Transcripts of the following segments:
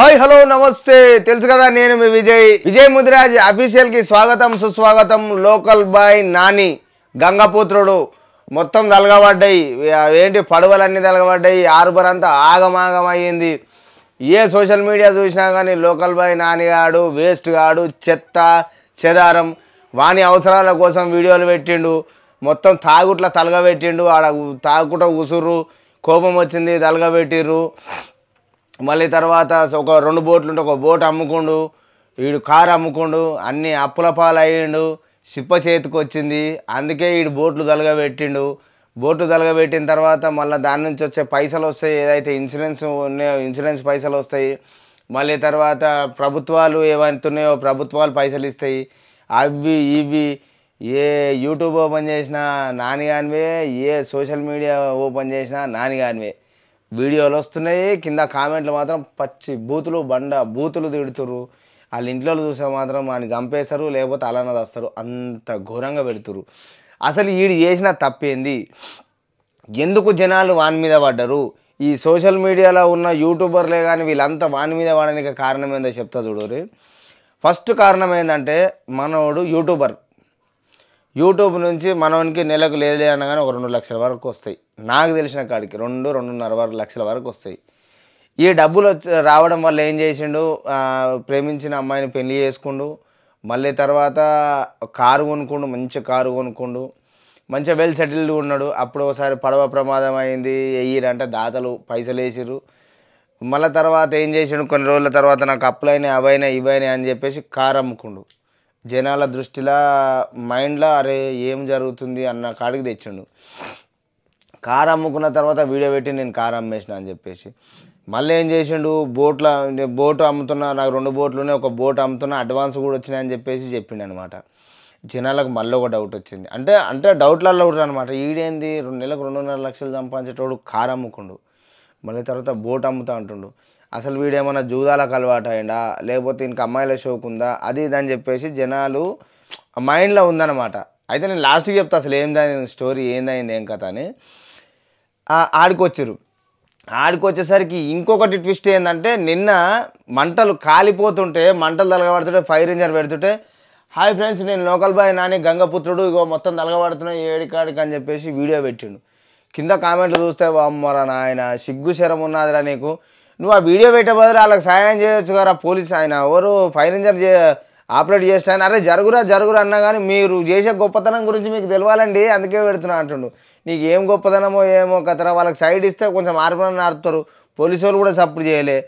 hi hello నమస్తే తెలుసు కదా నేను మీ విజయ్ విజయ్ ముదిరాజ్ అఫీషియల్కి స్వాగతం సుస్వాగతం లోకల్ బాయ్ నాని గంగపుత్రుడు మొత్తం దలగబడ్డాయి ఏంటి పడవలన్నీ తలగబడ్డాయి ఆర్బర్ అంతా ఆగమాగం అయ్యింది ఏ సోషల్ మీడియా చూసినా కానీ లోకల్ బాయ్ నాని గాడు వేస్ట్ గాడు చెత్త చెదారం వాని అవసరాల కోసం వీడియోలు పెట్టిండు మొత్తం తాగుట్ల తలగబెట్టిండు ఆడ తాగుట ఉసురు కోపం వచ్చింది తలగబెట్టిర్రు మళ్ళీ తర్వాత ఒక రెండు బోట్లు ఉంటే ఒక బోట్ అమ్ముకుండు వీడు కారు అమ్ముకుండు అన్ని అప్పుల పాలయ్యిండు సిప్ప చేతికి వచ్చింది అందుకే వీడు బోట్లు తలగబెట్టిండు బోట్లు తలగబెట్టిన తర్వాత మళ్ళీ దాని నుంచి వచ్చే పైసలు వస్తాయి ఏదైతే ఇన్సూరెన్స్ ఉన్నాయో ఇన్సూరెన్స్ పైసలు వస్తాయి మళ్ళీ తర్వాత ప్రభుత్వాలు ఉన్నాయో ప్రభుత్వాలు పైసలు ఇస్తాయి అవి ఇవి ఏ యూట్యూబ్ ఓపెన్ చేసినా నాని కానివే ఏ సోషల్ మీడియా ఓపెన్ చేసినా నాని కానివే వీడియోలు వస్తున్నాయి కింద కామెంట్లు మాత్రం పచ్చి బూతులు బండ బూతులు తిడుతురు వాళ్ళ ఇంట్లో చూసే మాత్రం వాడిని చంపేస్తారు లేకపోతే అలానే వస్తారు అంత ఘోరంగా పెడుతురు అసలు వీడు చేసిన తప్పేంది ఎందుకు జనాలు వాని మీద పడ్డరు ఈ సోషల్ మీడియాలో ఉన్న యూట్యూబర్లే కానీ వీళ్ళంతా వాని మీద వాడడానికి కారణం ఏందో చెప్తా చూడరు ఫస్ట్ కారణం ఏంటంటే మనోడు యూట్యూబర్ యూట్యూబ్ నుంచి మనవనికి నెలకు లేదే అనగానే ఒక రెండు లక్షల వరకు వస్తాయి నాకు తెలిసిన కాడికి రెండు రెండున్నర వరకు లక్షల వరకు వస్తాయి ఈ డబ్బులు రావడం వల్ల ఏం చేసిండు ప్రేమించిన అమ్మాయిని పెళ్లి చేసుకుండు మళ్ళీ తర్వాత కారు కొనుక్కుండు మంచి కారు కొనుక్కుండు మంచిగా వెల్ సెటిల్డ్ ఉన్నాడు అప్పుడు ఒకసారి పడవ ప్రమాదం అయింది వెయ్యిరంటే దాతలు పైసలు వేసిర్రు మళ్ళీ తర్వాత ఏం చేసిండు కొన్ని రోజుల తర్వాత నాకు అప్పులైనా అవైనా ఇవైనా అని చెప్పేసి కారు అమ్ముకుండు జనాల దృష్టిలా మైండ్లో అరే ఏం జరుగుతుంది అన్న కాడికి తెచ్చిండు కారు అమ్ముకున్న తర్వాత వీడియో పెట్టి నేను కారు అమ్మేసిన అని చెప్పేసి మళ్ళీ ఏం చేసిండు బోట్ల బోట్ అమ్ముతున్నా నాకు రెండు బోట్లునే ఒక బోట్ అమ్ముతున్నా అడ్వాన్స్ కూడా వచ్చినాయని చెప్పేసి చెప్పిండు అనమాట జనాలకు మళ్ళీ ఒక డౌట్ వచ్చింది అంటే అంటే డౌట్లలో ఒకటి అనమాట ఈడేంది రెండు నెలకు రెండున్నర లక్షలు సంపాదించేటోడు కారు అమ్ముకుండు మళ్ళీ తర్వాత బోట్ అమ్ముతా అంటుండు అసలు వీడేమన్నా జూదాలకు అలవాటు అయ్యిందా లేకపోతే ఇంకా అమ్మాయిల షోకు ఉందా అది ఇది అని చెప్పేసి జనాలు మైండ్లో ఉందన్నమాట అయితే నేను లాస్ట్కి చెప్తా అసలు ఏందైంది స్టోరీ ఏందైంది ఏం కథ అని ఆడుకొచ్చారు ఆడికొచ్చేసరికి ఇంకొకటి ట్విస్ట్ ఏంటంటే నిన్న మంటలు కాలిపోతుంటే మంటలు తలగబడుతుంటే ఫైర్ ఇంజన్ పెడుతుంటే హాయ్ ఫ్రెండ్స్ నేను లోకల్ బాయ్ నాని గంగపుత్రుడు ఇగో మొత్తం తలగబడుతున్నాయి ఏడికాడికి అని చెప్పేసి వీడియో పెట్టిండు కింద కామెంట్లు చూస్తే అమ్మరా నాయన సిగ్గు శరం ఉన్నదిరా నీకు నువ్వు ఆ వీడియో పెట్టే బదులు వాళ్ళకి సాయం చేయొచ్చు కదా పోలీస్ ఆయన ఎవరు ఫైర్ ఇంజన్ చే ఆపరేట్ చేసిన అరే జరుగురా జరుగురా అన్నా కానీ మీరు చేసే గొప్పతనం గురించి మీకు తెలియాలండి అందుకే పెడుతున్నా అంటుండు నీకు ఏం గొప్పతనమో ఏమో కథరా వాళ్ళకి సైడ్ ఇస్తే కొంచెం ఆర్పణ ఆడుతారు పోలీసు వాళ్ళు కూడా సపోర్ట్ చేయలే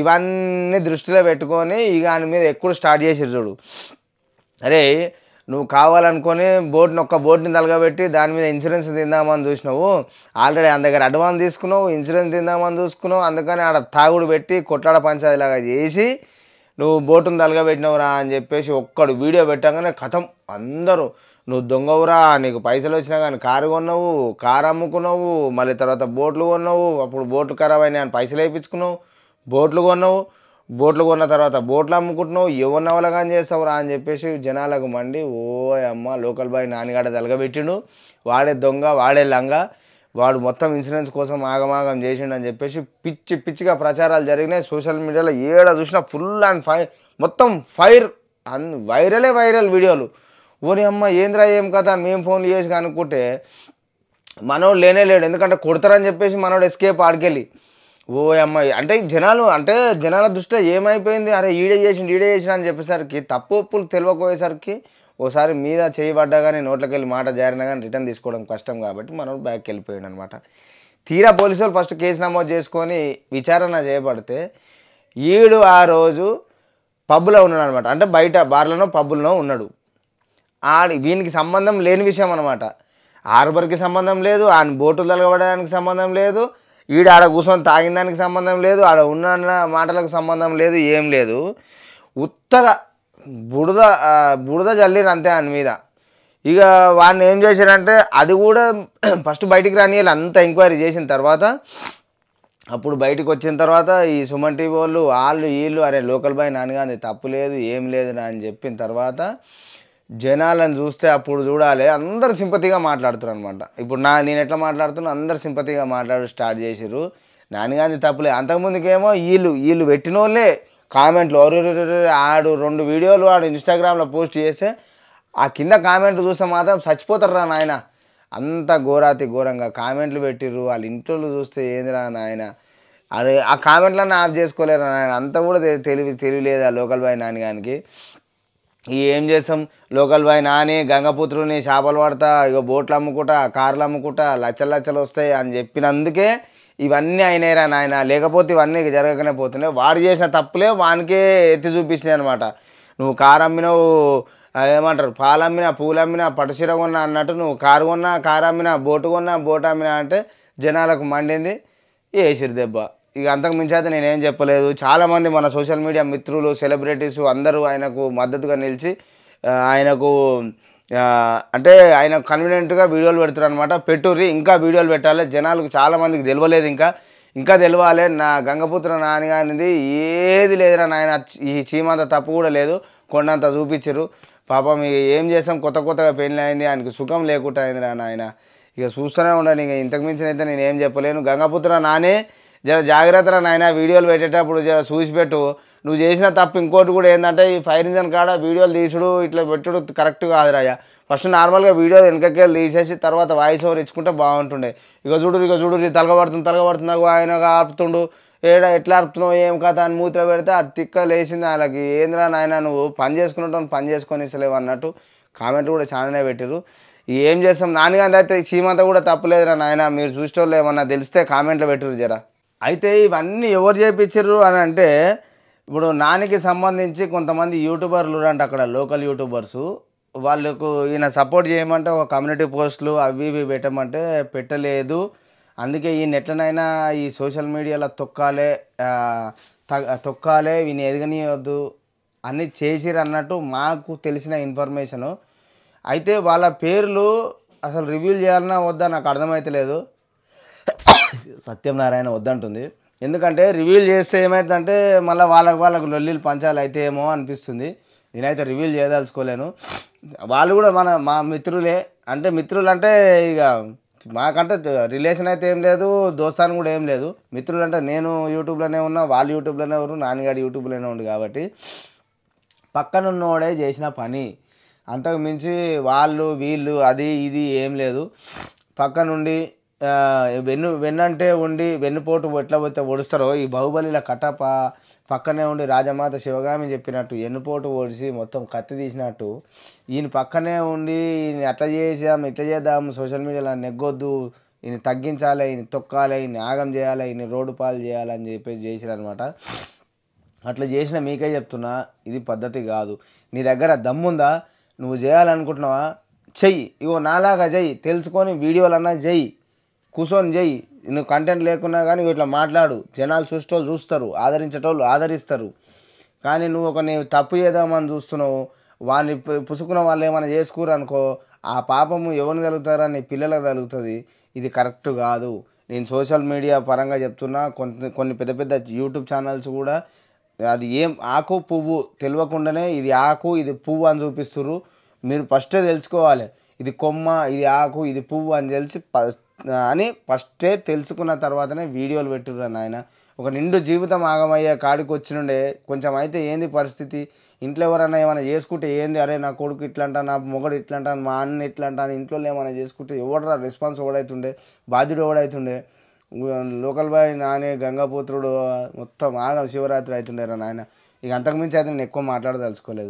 ఇవన్నీ దృష్టిలో పెట్టుకొని ఇక దాని మీద ఎక్కువ స్టార్ట్ చేసారు చూడు అరే నువ్వు కావాలనుకొని బోట్ని ఒక్క బోట్ని తలగబెట్టి దాని మీద ఇన్సూరెన్స్ తిందామని చూసినావు ఆల్రెడీ అంద దగ్గర అడ్వాన్స్ తీసుకున్నావు ఇన్సూరెన్స్ తిందామని చూసుకున్నావు అందుకని ఆడ తాగుడు పెట్టి కొట్లాడ పంచాయతీలాగా చేసి నువ్వు బోటును తలగబెట్టినవురా అని చెప్పేసి ఒక్కడు వీడియో పెట్టగానే కథం అందరూ నువ్వు దొంగవురా నీకు పైసలు వచ్చినా కానీ కారు కొన్నావు కారు అమ్ముకున్నావు మళ్ళీ తర్వాత బోట్లు కొన్నావు అప్పుడు బోట్లు ఖరాబ్ అయినాయి అని పైసలు వేయించుకున్నావు బోట్లు కొన్నావు బోట్లు కొన్న తర్వాత బోట్లు అమ్ముకుంటున్నావు ఎవరిన అవలగాని చేస్తావురా అని చెప్పేసి జనాలకు మండి ఓ అమ్మ లోకల్ బాయ్ నాన్నగాడ తలగబెట్టిండు వాడే దొంగ వాడే లంగ వాడు మొత్తం ఇన్సూరెన్స్ కోసం ఆగమాగం చేసిండు అని చెప్పేసి పిచ్చి పిచ్చిగా ప్రచారాలు జరిగినాయి సోషల్ మీడియాలో ఏడ చూసినా ఫుల్ అండ్ ఫైర్ మొత్తం ఫైర్ అన్ వైరలే వైరల్ వీడియోలు ఓని అమ్మ ఏంద్రా ఏం కదా మేము ఫోన్లు చేసి కనుక్కుంటే మనోడు లేనే లేడు ఎందుకంటే కొడతారని చెప్పేసి మనోడు ఎస్కేప్ ఆడికెళ్ళి ఓ అమ్మాయి అంటే జనాలు అంటే జనాల దృష్టిలో ఏమైపోయింది అరే ఈడే చేసిండు ఈడే చేసిన అని చెప్పేసరికి తప్పు ఒప్పులు తెలియకపోయేసరికి ఓసారి మీద చేయబడ్డా కానీ నోట్లకి వెళ్ళి మాట జారినా కానీ రిటర్న్ తీసుకోవడం కష్టం కాబట్టి మనం బ్యాక్కి వెళ్ళిపోయాడు అనమాట తీరా పోలీసు వాళ్ళు ఫస్ట్ కేసు నమోదు చేసుకొని విచారణ చేయబడితే ఈడు ఆ రోజు పబ్బులో ఉన్నాడు అనమాట అంటే బయట బార్లోనో పబ్బులనో ఉన్నాడు ఆ వీనికి సంబంధం లేని విషయం అనమాట హార్బర్కి సంబంధం లేదు ఆయన బోటు తలగబడడానికి సంబంధం లేదు ఈడ ఆడ కూర్చొని తాగిన దానికి సంబంధం లేదు ఆడ ఉన్న మాటలకు సంబంధం లేదు ఏం లేదు ఉత్తగా బుడద బుడద జల్లిరు అంతే అని మీద ఇక వాడిని ఏం చేశారంటే అది కూడా ఫస్ట్ బయటికి రాని అంత ఎంక్వైరీ చేసిన తర్వాత అప్పుడు బయటకు వచ్చిన తర్వాత ఈ సుమన్ టీవీ వాళ్ళు వాళ్ళు వీళ్ళు అరే లోకల్ బాయ్ నాన్నగాంది తప్పు లేదు ఏం లేదు అని చెప్పిన తర్వాత జనాలను చూస్తే అప్పుడు చూడాలి అందరు సింపతిగా మాట్లాడుతున్నారు అనమాట ఇప్పుడు నా నేను ఎట్లా మాట్లాడుతున్నా అందరు సింపతిగా మాట్లాడు స్టార్ట్ చేసిర్రు నాన్నగారిని తప్పులే అంతకుముందుకేమో వీళ్ళు వీళ్ళు పెట్టిన వాళ్ళే కామెంట్లు ఆడు రెండు వీడియోలు ఆడు ఇన్స్టాగ్రామ్లో పోస్ట్ చేస్తే ఆ కింద కామెంట్లు చూస్తే మాత్రం చచ్చిపోతారు రా నాయన అంత ఘోరాతి ఘోరంగా కామెంట్లు పెట్టిర్రు వాళ్ళ ఇంట్లో చూస్తే ఏందిరా నాయన అదే ఆ కామెంట్లన్నీ ఆఫ్ చేసుకోలేరు నాయన అంతా కూడా తెలివి తెలియలేదు ఆ లోకల్ బాయ్ నాన్నగానికి ఏం చేసాం లోకల్ బాయ్ నాని గంగపుత్రుని చేపలు పడతా ఇక బోట్లు అమ్ముకుంటా కార్లు అమ్ముకుంటా లచ్చలు లచ్చలు వస్తాయి అని చెప్పినందుకే ఇవన్నీ అయినాయిరా నాయన లేకపోతే ఇవన్నీ జరగకనే పోతున్నాయి వాడు చేసిన తప్పులే వానికే ఎత్తి చూపించినాయి అనమాట నువ్వు కారు అమ్మినావు ఏమంటారు పాలు అమ్మినా పూలు అమ్మినా పట్టుచీర కొన్నా అన్నట్టు నువ్వు కారు కొన్నా కారు అమ్మినా బోటు కొన్నా బోటు అమ్మినా అంటే జనాలకు మండింది వేసిరు దెబ్బ ఇక అంతకు మించి అయితే నేనేం చెప్పలేదు చాలామంది మన సోషల్ మీడియా మిత్రులు సెలబ్రిటీస్ అందరూ ఆయనకు మద్దతుగా నిలిచి ఆయనకు అంటే ఆయన కన్వీనియంట్గా వీడియోలు పెడుతున్నారు అనమాట పెట్టుర్రి ఇంకా వీడియోలు పెట్టాలి జనాలకు చాలామందికి తెలియలేదు ఇంకా ఇంకా తెలియాలి నా గంగపుత్ర నాన్నగారిది ఏది లేదురా నాయన ఈ చీమంత తప్పు కూడా లేదు కొండంత చూపించరు పాపం ఇక ఏం చేసాం కొత్త కొత్తగా పెళ్ళి అయింది ఆయనకు సుఖం లేకుండా అయిందిరా నాయన ఇక చూస్తూనే ఉండండి ఇక ఇంతకుమించిన అయితే నేను ఏం చెప్పలేను గంగపుత్ర నానే జర జాగ్రత్తగా నాయన వీడియోలు పెట్టేటప్పుడు జర చూసి పెట్టు నువ్వు చేసిన తప్పు ఇంకోటి కూడా ఏంటంటే ఈ ఫైర్ ఇంజన్ కాడ వీడియోలు తీసుడు ఇట్లా పెట్టుడు కరెక్ట్ కాదు ఫస్ట్ నార్మల్గా వీడియో వెనకకెళ్ళి తీసేసి తర్వాత వాయిస్ ఓవర్ ఇచ్చుకుంటే బాగుంటుండే ఇక చూడు ఇక చూడు తలగబడుతుంది తలగబడుతుంది ఆయన ఆపుతుండు ఏడ ఎట్లా ఆపుతున్నావు ఏం కథ అని మూత్ర పెడితే అది తిక్క లేచింది వాళ్ళకి ఏంద్రా నాయన నువ్వు పని చేసుకున్నట్టు పని చేసుకొని ఇస్తలేవు అన్నట్టు కామెంట్ కూడా చాలానే పెట్టారు ఏం చేస్తాం నాన్నగారి అయితే చీమంతా కూడా తప్పలేదురా నాయన మీరు చూసేవాళ్ళు ఏమన్నా తెలిస్తే కామెంట్లో పెట్టరు జరా అయితే ఇవన్నీ ఎవరు చేయించారు అని అంటే ఇప్పుడు నానికి సంబంధించి కొంతమంది యూట్యూబర్లు అంటే అక్కడ లోకల్ యూట్యూబర్సు వాళ్ళకు ఈయన సపోర్ట్ చేయమంటే ఒక కమ్యూనిటీ పోస్టులు అవి ఇవి పెట్టమంటే పెట్టలేదు అందుకే ఈయన ఎట్లనైనా ఈ సోషల్ మీడియాలో తొక్కాలే తొక్కాలే ఈయన ఎదగనియొద్దు అన్నీ చేసిరు అన్నట్టు మాకు తెలిసిన ఇన్ఫర్మేషను అయితే వాళ్ళ పేర్లు అసలు రివ్యూ చేయాలన్నా వద్దా నాకు అర్థమైతలేదు సత్యనారాయణ వద్దంటుంది ఎందుకంటే రివీల్ చేస్తే ఏమవుతుందంటే మళ్ళీ వాళ్ళకి వాళ్ళకు లొల్లిలు పంచాలి అయితే ఏమో అనిపిస్తుంది నేనైతే రివీల్ చేయదలుచుకోలేను వాళ్ళు కూడా మన మా మిత్రులే అంటే మిత్రులు అంటే ఇక మాకంటే రిలేషన్ అయితే ఏం లేదు దోస్తాను కూడా ఏం లేదు మిత్రులు అంటే నేను యూట్యూబ్లోనే ఉన్నా వాళ్ళు యూట్యూబ్లోనే ఉన్నారు నాన్నగాడు యూట్యూబ్లోనే ఉండు కాబట్టి పక్కనున్నోడే చేసిన పని అంతకు మించి వాళ్ళు వీళ్ళు అది ఇది ఏం లేదు పక్కనుండి వెన్ను వెన్నంటే ఉండి వెన్నుపోటు ఎట్లా పోతే ఒడుస్తారో ఈ బాహుబలిల కటప పక్కనే ఉండి రాజమాత శివగామి చెప్పినట్టు ఎన్నుపోటు ఓడిసి మొత్తం కత్తి తీసినట్టు ఈయన పక్కనే ఉండి ఈయన ఎట్లా చేసాం ఇట్లా చేద్దాం సోషల్ మీడియాలో నెగ్గొద్దు ఈయన తగ్గించాలి ఈయన తొక్కాలి ఈయన ఆగం చేయాలి ఈయన రోడ్డు పాలు చేయాలని చెప్పేసి చేసిరు అనమాట అట్లా చేసిన మీకే చెప్తున్నా ఇది పద్ధతి కాదు నీ దగ్గర దమ్ముందా నువ్వు చేయాలనుకుంటున్నావా చెయ్యి ఇగో నాలాగా చెయ్యి తెలుసుకొని వీడియోలన్నా చెయ్యి కూర్చొని చెయ్యి నువ్వు కంటెంట్ లేకున్నా కానీ ఇట్లా మాట్లాడు జనాలు చూసేటోళ్ళు చూస్తారు ఆదరించేటోళ్ళు ఆదరిస్తారు కానీ నువ్వు ఒక తప్పు చేద్దామని చూస్తున్నావు వాడిని పుసుకున్న వాళ్ళు ఏమైనా చేసుకురు అనుకో ఆ పాపము ఎవరిని నీ పిల్లలకు కలుగుతుంది ఇది కరెక్ట్ కాదు నేను సోషల్ మీడియా పరంగా చెప్తున్నా కొన్ని కొన్ని పెద్ద పెద్ద యూట్యూబ్ ఛానల్స్ కూడా అది ఏం ఆకు పువ్వు తెలియకుండానే ఇది ఆకు ఇది పువ్వు అని చూపిస్తున్నారు మీరు ఫస్టే తెలుసుకోవాలి ఇది కొమ్మ ఇది ఆకు ఇది పువ్వు అని తెలిసి అని ఫస్టే తెలుసుకున్న తర్వాతనే వీడియోలు పెట్టిన నాయన ఒక నిండు జీవితం ఆగమయ్యే కాడికి వచ్చినుండే కొంచెం అయితే ఏంది పరిస్థితి ఇంట్లో ఎవరైనా ఏమైనా చేసుకుంటే ఏంది అరే నా కొడుకు ఇట్లంటా నా మొగడు అంటాను మా అన్న అంటాను ఇంట్లో ఏమైనా చేసుకుంటే ఎవడరా రెస్పాన్స్ ఎవడైతుండే బాధ్యుడు ఎవడైతుండే లోకల్ బాయ్ నానే గంగాపుత్రుడు మొత్తం ఆగం శివరాత్రి అవుతుండేరా నాయన ఇక అంతకుమించి అయితే నేను ఎక్కువ మాట్లాడదలుచుకోలేదు